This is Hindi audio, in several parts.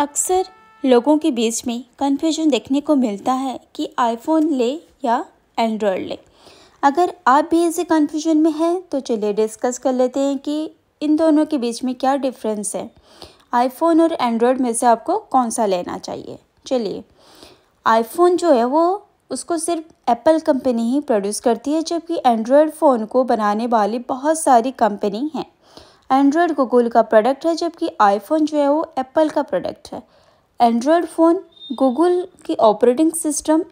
अक्सर लोगों के बीच में कन्फ्यूजन देखने को मिलता है कि आईफोन ले या एंड्रॉयड ले अगर आप भी इसे कन्फ्यूजन में हैं तो चलिए डिस्कस कर लेते हैं कि इन दोनों के बीच में क्या डिफरेंस है आईफोन और एंड्रॉयड में से आपको कौन सा लेना चाहिए चलिए आईफोन जो है वो उसको सिर्फ एप्पल कंपनी ही प्रोड्यूस करती है जबकि एंड्रॉयड फ़ोन को बनाने वाली बहुत सारी कंपनी हैं एंड्रॉयड गूगल का प्रोडक्ट है जबकि आईफोन जो है वो एप्पल का प्रोडक्ट है एंड्रॉयड फ़ोन गूगल की ऑपरेटिंग सिस्टम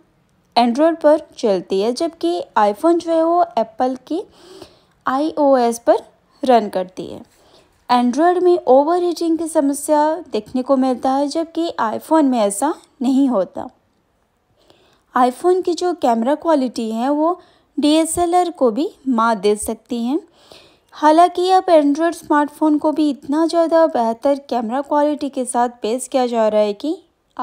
एंड्रॉयड पर चलती है जबकि आईफोन जो है वो एप्पल की आईओएस पर रन करती है एंड्रॉयड में ओवर हीटिंग की समस्या देखने को मिलता है जबकि आईफोन में ऐसा नहीं होता आईफोन की जो कैमरा क्वालिटी है वो डी को भी मात दे सकती हैं हालांकि अब एंड्रॉयड स्मार्टफोन को भी इतना ज़्यादा बेहतर कैमरा क्वालिटी के साथ पेश किया जा रहा है कि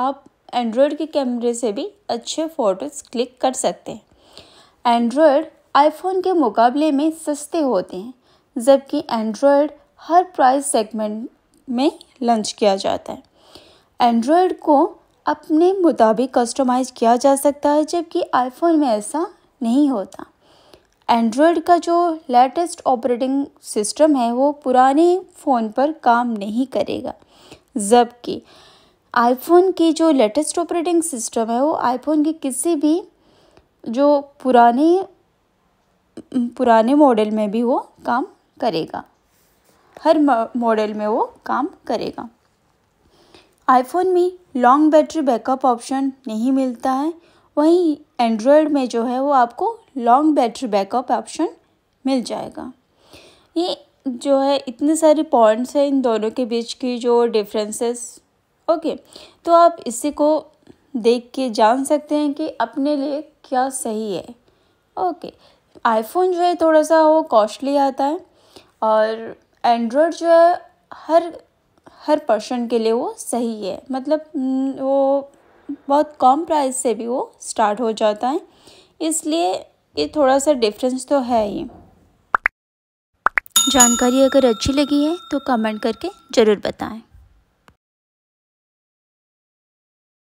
आप एंड्रॉयड के कैमरे से भी अच्छे फ़ोटोज़ क्लिक कर सकते हैं एंड्रॉयड आईफोन के मुकाबले में सस्ते होते हैं जबकि एंड्रॉयड हर प्राइस सेगमेंट में लॉन्च किया जाता है एंड्रॉयड को अपने मुताबिक कस्टमाइज़ किया जा सकता है जबकि आईफोन में ऐसा नहीं होता एंड्रॉयड का जो लेटेस्ट ऑपरेटिंग सिस्टम है वो पुराने फ़ोन पर काम नहीं करेगा जबकि आईफोन की जो लेटेस्ट ऑपरेटिंग सिस्टम है वो आईफोन के किसी भी जो पुराने पुराने मॉडल में भी वो काम करेगा हर मॉडल में वो काम करेगा आईफोन में लॉन्ग बैटरी बैकअप ऑप्शन नहीं मिलता है वहीं एंड्रॉयड में जो है वो आपको लॉन्ग बैटरी बैकअप ऑप्शन मिल जाएगा ये जो है इतने सारे पॉइंट्स हैं इन दोनों के बीच की जो डिफरेंसेस ओके तो आप इसी को देख के जान सकते हैं कि अपने लिए क्या सही है ओके आईफोन जो है थोड़ा सा वो कॉस्टली आता है और एंड्रॉयड जो है हर हर पर्सन के लिए वो सही है मतलब वो बहुत कम प्राइस से भी वो स्टार्ट हो जाता है इसलिए ये थोड़ा सा डिफरेंस तो है ही जानकारी अगर अच्छी लगी है तो कमेंट करके ज़रूर बताएं